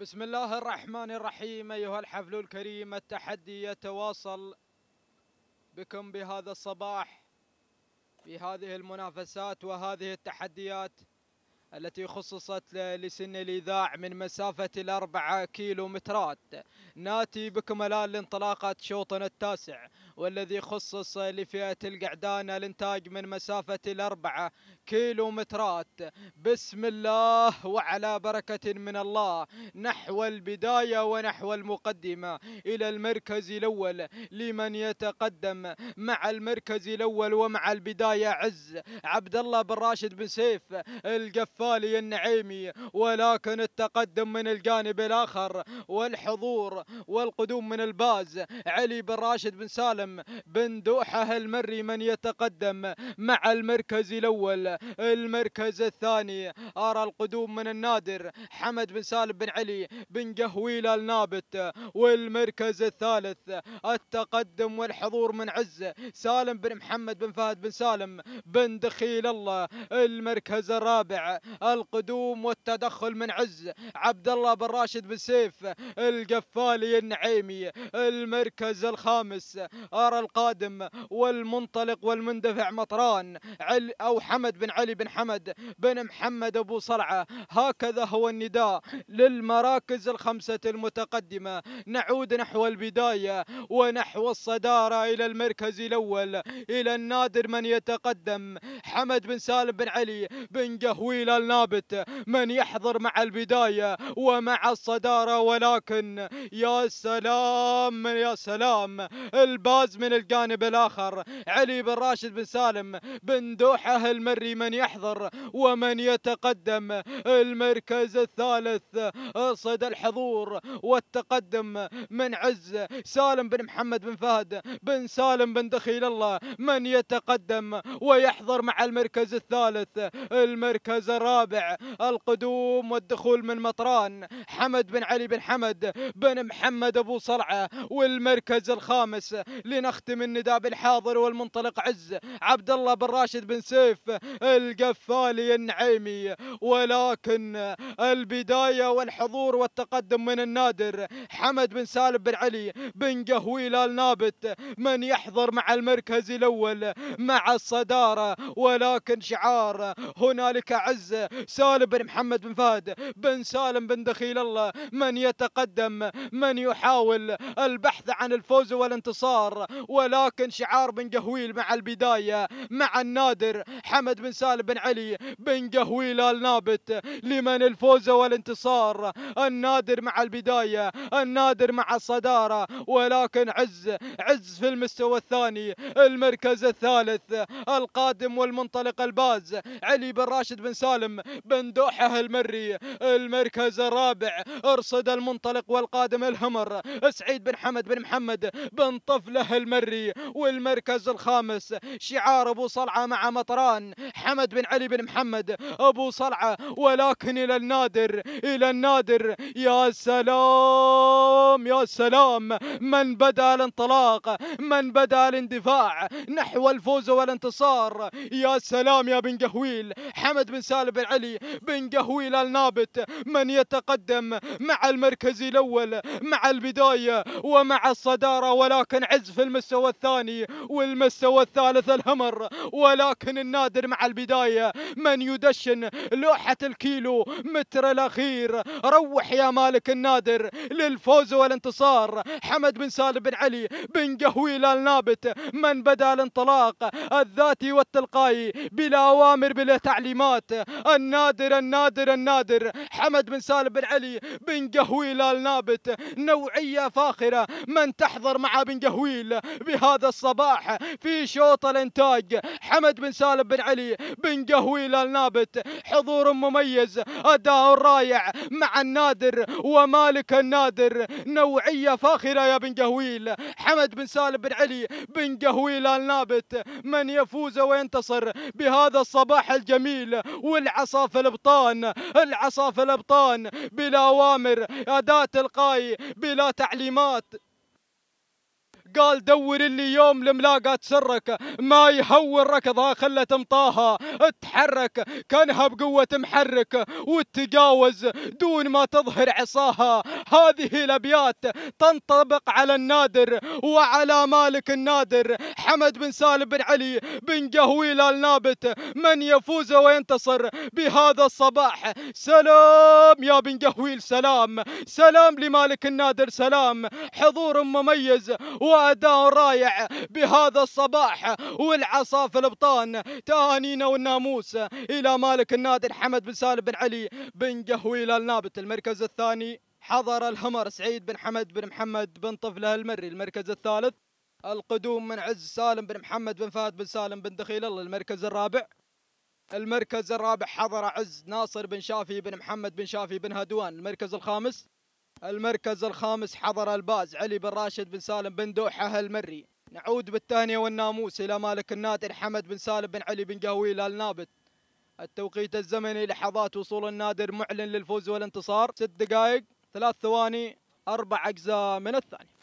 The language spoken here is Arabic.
بسم الله الرحمن الرحيم أيها الحفل الكريم التحدي يتواصل بكم بهذا الصباح في هذه المنافسات وهذه التحديات التي خصصت لسن الإذاع من مسافة الأربعة كيلو مترات ناتي بكم الآن لانطلاقة شوطنا التاسع والذي خصص لفئة القعدان الانتاج من مسافة الأربعة كيلو مترات بسم الله وعلى بركة من الله نحو البداية ونحو المقدمة إلى المركز الأول لمن يتقدم مع المركز الأول ومع البداية عز عبد الله بن راشد بن سيف القفالي النعيمي ولكن التقدم من الجانب الآخر والحضور والقدوم من الباز علي بن راشد بن سالم القدم بن دوحة المري من يتقدم مع المركز الأول المركز الثاني أرى القدوم من النادر حمد بن سالم بن علي بن قهويل النابت والمركز الثالث التقدم والحضور من عز سالم بن محمد بن فهد بن سالم بن دخيل الله المركز الرابع القدوم والتدخل من عز عبد الله بن راشد بن سيف القفالي النعيمي المركز الخامس الفؤار القادم والمنطلق والمندفع مطران عل أو حمد بن علي بن حمد بن محمد أبو صرعة هكذا هو النداء للمراكز الخمسة المتقدمة نعود نحو البداية ونحو الصدارة إلى المركز الأول إلى النادر من يتقدم حمد بن سالم بن علي بن جهويل النابت من يحضر مع البداية ومع الصدارة ولكن يا سلام يا سلام الباقي فاز من الجانب الآخر علي بن راشد بن سالم بن دوحة المري من يحضر ومن يتقدم المركز الثالث صدى الحضور والتقدم من عز سالم بن محمد بن فهد بن سالم بن دخيل الله من يتقدم ويحضر مع المركز الثالث المركز الرابع القدوم والدخول من مطران حمد بن علي بن حمد بن محمد ابو صلعة والمركز الخامس لنختم النداء بالحاضر والمنطلق عز عبد الله بن راشد بن سيف القفالي النعيمي ولكن البداية والحضور والتقدم من النادر حمد بن سالم بن علي بن قهويل النابت من يحضر مع المركز الأول مع الصدارة ولكن شعار هنالك عز سالم بن محمد بن فهد بن سالم بن دخيل الله من يتقدم من يحاول البحث عن الفوز والانتصار ولكن شعار بن قهويل مع البداية مع النادر حمد بن سالم بن علي بن قهويل النابت لمن الفوز والانتصار النادر مع البداية النادر مع الصدارة ولكن عز عز في المستوى الثاني المركز الثالث القادم والمنطلق الباز علي بن راشد بن سالم بن دوحة المري المركز الرابع ارصد المنطلق والقادم الهمر سعيد بن حمد بن محمد بن طفله الله المري والمركز الخامس شعار ابو صلعه مع مطران حمد بن علي بن محمد ابو صلعه ولكن الى النادر الى النادر يا سلام يا سلام من بدا الانطلاق من بدا الاندفاع نحو الفوز والانتصار يا سلام يا بن قهويل حمد بن سالم بن علي بن قهويل النابت من يتقدم مع المركز الاول مع البدايه ومع الصداره ولكن عزف في المستوى الثاني والمستوى الثالث الهمر ولكن النادر مع البداية من يدشن لوحة الكيلو متر الأخير روح يا مالك النادر للفوز والانتصار حمد بن سالم بن علي بن قهويل النابت من بدأ الانطلاق الذاتي والتلقائي بلا أوامر بلا تعليمات النادر النادر النادر حمد بن سالم بن علي بن قهويل آل نابت نوعية فاخرة من تحضر مع بن قهويل بهذا الصباح في شوط الانتاج حمد بن سالم بن علي بن قهويل آل نابت حضور مميز أداء رائع مع النادر ومالك النادر نوعية فاخرة يا بن قهويل حمد بن سالم بن علي بن قهويل آل نابت من يفوز وينتصر بهذا الصباح الجميل والعصا في البطان العصا في الأبطان بلا أوامر أداة تلقائي بلا تعليمات قال دور اللي يوم الملاقة تسرك ما يهون ركضها خلت مطاها تحرك كانها بقوة محرك وتجاوز دون ما تظهر عصاها هذه الأبيات تنطبق على النادر وعلى مالك النادر حمد بن سالم بن علي بن جهويل النابت من يفوز وينتصر بهذا الصباح سلام يا بن جهويل سلام سلام لمالك النادر سلام حضور مميز و وأداء رائع بهذا الصباح والعصا في البطان تهانينا والناموس إلى مالك النادي حمد بن سالم بن علي بن قهويل النابت المركز الثاني حضر الهمر سعيد بن حمد بن محمد بن طفله المري المركز الثالث القدوم من عز سالم بن محمد بن فهد بن سالم بن دخيل الله المركز الرابع المركز الرابع حضر عز ناصر بن شافي بن محمد بن شافي بن هدوان المركز الخامس المركز الخامس حضر الباز علي بن راشد بن سالم بن دوحة المري نعود بالثانية والناموس إلى مالك النادر حمد بن سالم بن علي بن قهويل النابت التوقيت الزمني لحظات وصول النادر معلن للفوز والانتصار ست دقائق ثلاث ثواني أربع أجزاء من الثانية